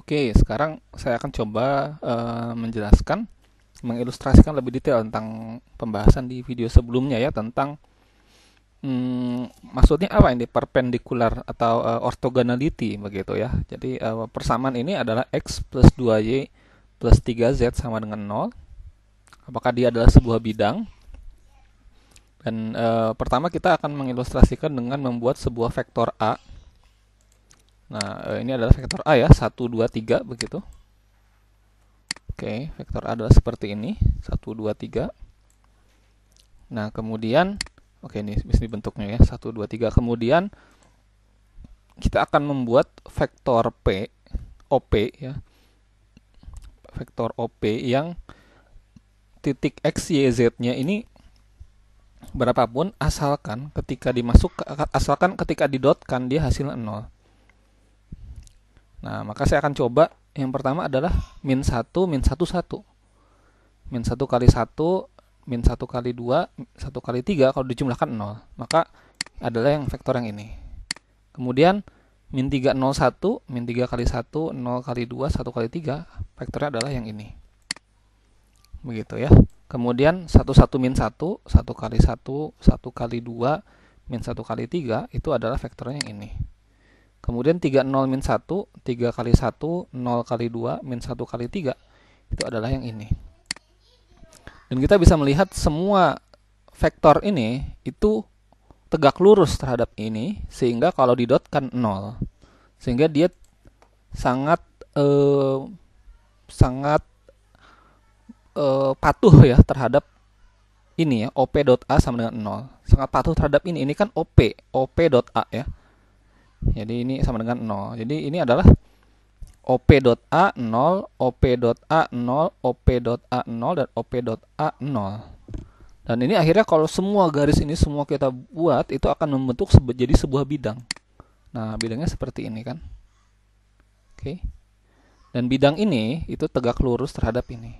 Oke, sekarang saya akan coba uh, menjelaskan, mengilustrasikan lebih detail tentang pembahasan di video sebelumnya ya tentang hmm, maksudnya apa ini perpendikular atau uh, orthogonality begitu ya. Jadi uh, persamaan ini adalah x plus 2y plus 3z sama dengan 0. Apakah dia adalah sebuah bidang? Dan uh, pertama kita akan mengilustrasikan dengan membuat sebuah vektor A Nah, eh, ini adalah vektor A ya, 1, 2, 3 begitu. Oke, vektor A adalah seperti ini, 1, 2, 3. Nah, kemudian, oke ini, ini bentuknya ya, 1, 2, 3. Kemudian, kita akan membuat vektor P, OP ya, vektor OP yang titik X, Y, Z-nya ini berapapun asalkan ketika dimasuk asalkan ketika didotkan dia hasil 0 Nah, maka saya akan coba yang pertama adalah min 1, min 1, 1. Min 1 kali 1, min 1 kali 2, 1 kali 3, kalau dijumlahkan 0. Maka adalah yang vektor yang ini. Kemudian, min 3, 0, 1, min 3 kali 1, 0 kali 2, 1 kali 3, vektornya adalah yang ini. Begitu ya. Kemudian 1, 1, min 1, 1 kali 1, 1 kali 2, min 1 kali 3, itu adalah vektornya yang ini. Kemudian 30 min 1, 3 kali 1, 0 kali 2, min 1 kali 3, itu adalah yang ini. Dan kita bisa melihat semua vektor ini itu tegak lurus terhadap ini, sehingga kalau didotkan 0. Sehingga dia sangat eh, sangat eh, patuh ya terhadap ini ya, op.a sama dengan 0. Sangat patuh terhadap ini, ini kan op, op.a ya jadi ini sama dengan 0. Jadi ini adalah op.a0, op.a0, op.a0 dan op.a0. Dan ini akhirnya kalau semua garis ini semua kita buat itu akan membentuk sebe jadi sebuah bidang. Nah, bidangnya seperti ini kan. Oke. Okay. Dan bidang ini itu tegak lurus terhadap ini.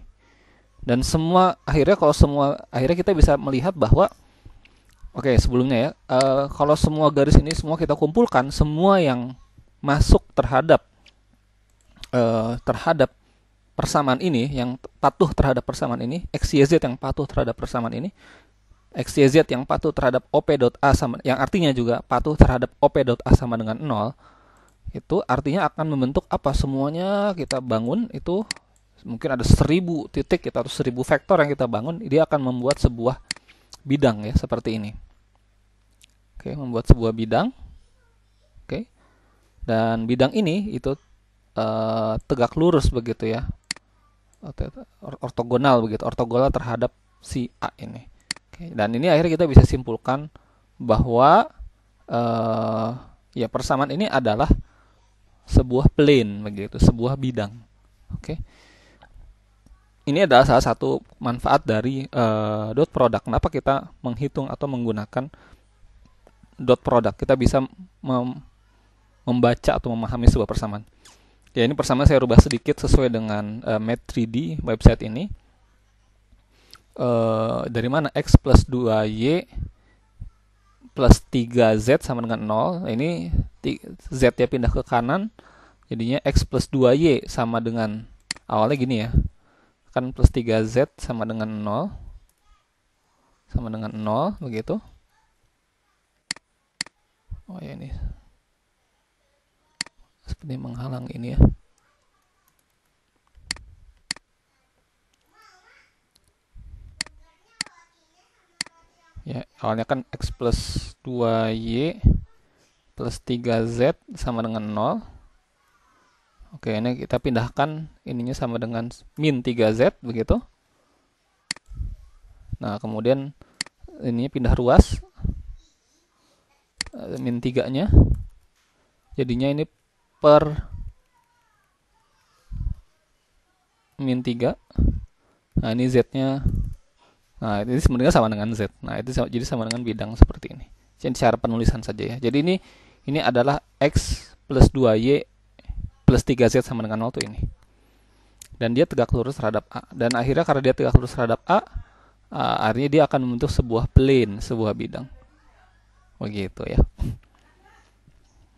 Dan semua akhirnya kalau semua akhirnya kita bisa melihat bahwa Oke, sebelumnya ya, uh, kalau semua garis ini semua kita kumpulkan, semua yang masuk terhadap uh, terhadap persamaan ini, yang patuh terhadap persamaan ini, x y z yang patuh terhadap persamaan ini, x y z yang patuh terhadap op dot a sama yang artinya juga patuh terhadap op dot a sama dengan 0 itu artinya akan membentuk apa semuanya kita bangun itu mungkin ada seribu titik kita atau seribu vektor yang kita bangun dia akan membuat sebuah bidang ya seperti ini. Oke, membuat sebuah bidang. Oke. Dan bidang ini itu uh, tegak lurus begitu ya. Ortogonal begitu, ortogonal terhadap si A ini. Oke, dan ini akhirnya kita bisa simpulkan bahwa uh, ya persamaan ini adalah sebuah plane begitu, sebuah bidang. Oke ini adalah salah satu manfaat dari uh, dot product. Kenapa kita menghitung atau menggunakan dot product? Kita bisa mem membaca atau memahami sebuah persamaan. Ya, ini persamaan saya rubah sedikit sesuai dengan uh, eh, math 3 d website ini. Uh, dari mana x plus 2y plus 3z sama dengan 0. Nah, ini z ya pindah ke kanan, jadinya x plus 2y sama dengan awalnya gini ya kan plus 3Z sama dengan 0 sama dengan 0 begitu oh ya ini seperti menghalang ini ya ya awalnya kan X plus 2Y plus 3Z sama dengan 0 Oke, ini kita pindahkan ininya sama dengan min 3z begitu. Nah, kemudian ininya pindah ruas eh, min 3-nya. Jadinya ini per min 3. Nah, ini z-nya Nah, ini sebenarnya sama dengan Z. Nah, itu jadi sama dengan bidang seperti ini. Jadi cara penulisan saja ya. Jadi ini ini adalah X plus 2Y plus 3Z sama dengan 0 tuh ini. Dan dia tegak lurus terhadap A. Dan akhirnya karena dia tegak lurus terhadap A, uh, artinya dia akan membentuk sebuah plane, sebuah bidang. Begitu ya.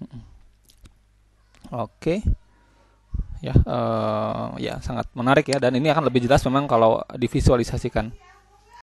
Hmm. Oke. Okay. Ya, uh, ya sangat menarik ya dan ini akan lebih jelas memang kalau divisualisasikan.